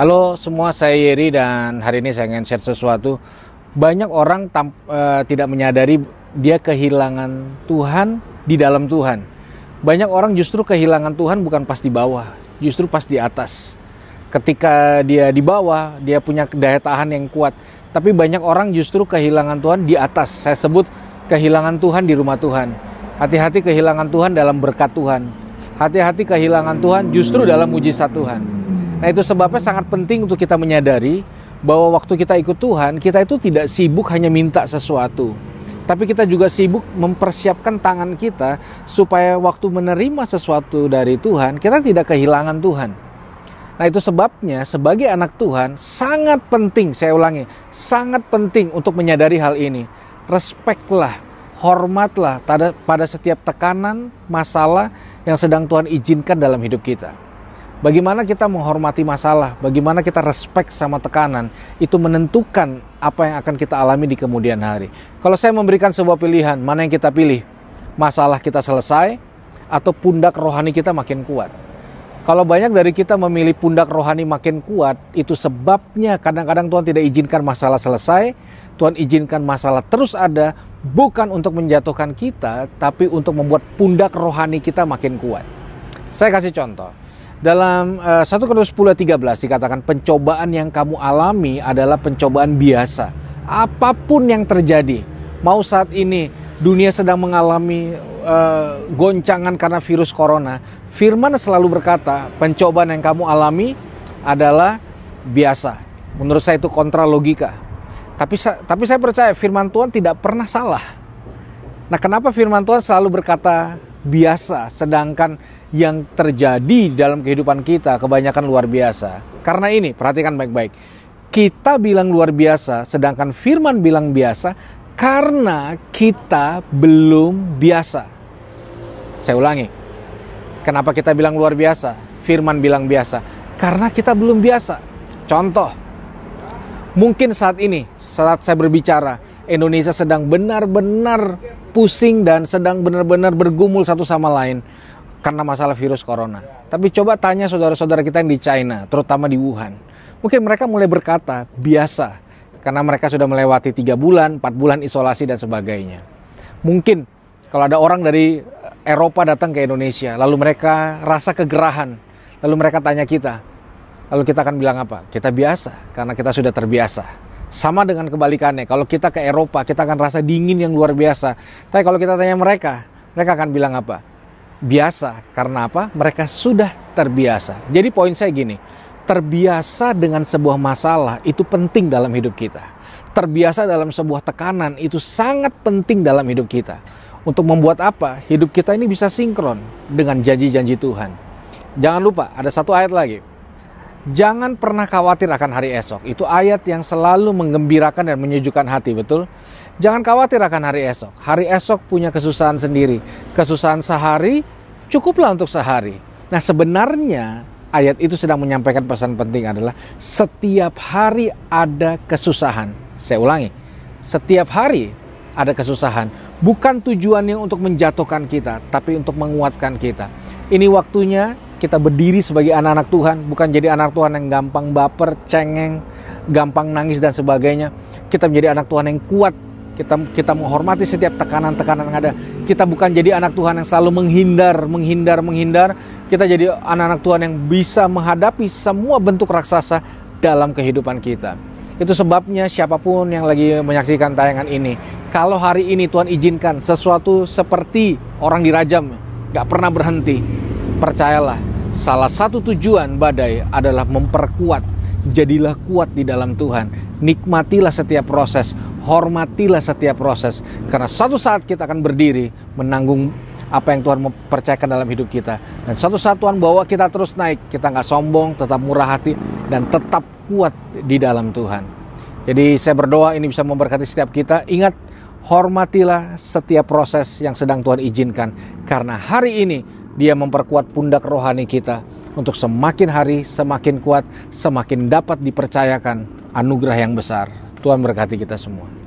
Halo semua, saya Yeri dan hari ini saya ingin share sesuatu. Banyak orang tam, e, tidak menyadari dia kehilangan Tuhan di dalam Tuhan. Banyak orang justru kehilangan Tuhan bukan pas di bawah, justru pas di atas. Ketika dia di bawah, dia punya daya tahan yang kuat. Tapi banyak orang justru kehilangan Tuhan di atas. Saya sebut kehilangan Tuhan di rumah Tuhan. Hati-hati kehilangan Tuhan dalam berkat Tuhan. Hati-hati kehilangan Tuhan justru dalam mujizat Tuhan. Nah itu sebabnya sangat penting untuk kita menyadari bahwa waktu kita ikut Tuhan, kita itu tidak sibuk hanya minta sesuatu. Tapi kita juga sibuk mempersiapkan tangan kita supaya waktu menerima sesuatu dari Tuhan, kita tidak kehilangan Tuhan. Nah itu sebabnya sebagai anak Tuhan sangat penting, saya ulangi, sangat penting untuk menyadari hal ini. Respeklah, hormatlah pada setiap tekanan, masalah yang sedang Tuhan izinkan dalam hidup kita. Bagaimana kita menghormati masalah, bagaimana kita respect sama tekanan, itu menentukan apa yang akan kita alami di kemudian hari. Kalau saya memberikan sebuah pilihan, mana yang kita pilih? Masalah kita selesai atau pundak rohani kita makin kuat? Kalau banyak dari kita memilih pundak rohani makin kuat, itu sebabnya kadang-kadang Tuhan tidak izinkan masalah selesai, Tuhan izinkan masalah terus ada, bukan untuk menjatuhkan kita, tapi untuk membuat pundak rohani kita makin kuat. Saya kasih contoh. Dalam uh, 1 Korintus 10 13 dikatakan pencobaan yang kamu alami adalah pencobaan biasa. Apapun yang terjadi, mau saat ini dunia sedang mengalami uh, goncangan karena virus corona, firman selalu berkata, pencobaan yang kamu alami adalah biasa. Menurut saya itu kontra logika. Tapi tapi saya percaya firman Tuhan tidak pernah salah. Nah, kenapa firman Tuhan selalu berkata biasa, sedangkan yang terjadi dalam kehidupan kita kebanyakan luar biasa. Karena ini, perhatikan baik-baik. Kita bilang luar biasa, sedangkan firman bilang biasa karena kita belum biasa. Saya ulangi. Kenapa kita bilang luar biasa? Firman bilang biasa. Karena kita belum biasa. Contoh, mungkin saat ini, saat saya berbicara, Indonesia sedang benar-benar pusing dan sedang benar-benar bergumul satu sama lain karena masalah virus corona. Tapi coba tanya saudara-saudara kita yang di China, terutama di Wuhan. Mungkin mereka mulai berkata, biasa, karena mereka sudah melewati tiga bulan, empat bulan isolasi dan sebagainya. Mungkin kalau ada orang dari eh, Eropa datang ke Indonesia, lalu mereka rasa kegerahan, lalu mereka tanya kita, lalu kita akan bilang apa? Kita biasa, karena kita sudah terbiasa. Sama dengan kebalikannya, kalau kita ke Eropa, kita akan rasa dingin yang luar biasa. Tapi kalau kita tanya mereka, mereka akan bilang apa? Biasa, karena apa? Mereka sudah terbiasa. Jadi poin saya gini, terbiasa dengan sebuah masalah itu penting dalam hidup kita. Terbiasa dalam sebuah tekanan itu sangat penting dalam hidup kita. Untuk membuat apa? Hidup kita ini bisa sinkron dengan janji-janji Tuhan. Jangan lupa, ada satu ayat lagi Jangan pernah khawatir akan hari esok. Itu ayat yang selalu menggembirakan dan menyejukkan hati, betul? Jangan khawatir akan hari esok. Hari esok punya kesusahan sendiri. Kesusahan sehari cukuplah untuk sehari. Nah, sebenarnya ayat itu sedang menyampaikan pesan penting adalah setiap hari ada kesusahan. Saya ulangi. Setiap hari ada kesusahan. Bukan tujuannya untuk menjatuhkan kita, tapi untuk menguatkan kita. Ini waktunya kita berdiri sebagai anak-anak Tuhan, bukan jadi anak Tuhan yang gampang baper, cengeng, gampang nangis dan sebagainya. Kita menjadi anak Tuhan yang kuat. Kita kita menghormati setiap tekanan-tekanan yang ada. Kita bukan jadi anak Tuhan yang selalu menghindar, menghindar, menghindar. Kita jadi anak-anak Tuhan yang bisa menghadapi semua bentuk raksasa dalam kehidupan kita. Itu sebabnya siapapun yang lagi menyaksikan tayangan ini, kalau hari ini Tuhan izinkan sesuatu seperti orang dirajam, gak pernah berhenti, percayalah Salah satu tujuan badai adalah memperkuat. Jadilah kuat di dalam Tuhan. Nikmatilah setiap proses, hormatilah setiap proses karena suatu saat kita akan berdiri menanggung apa yang Tuhan mempercayakan dalam hidup kita. Dan suatu saat Tuhan bawa kita terus naik, kita nggak sombong, tetap murah hati, dan tetap kuat di dalam Tuhan. Jadi saya berdoa ini bisa memberkati setiap kita. Ingat, hormatilah setiap proses yang sedang Tuhan izinkan. Karena hari ini dia memperkuat pundak rohani kita untuk semakin hari semakin kuat, semakin dapat dipercayakan anugerah yang besar. Tuhan berkati kita semua.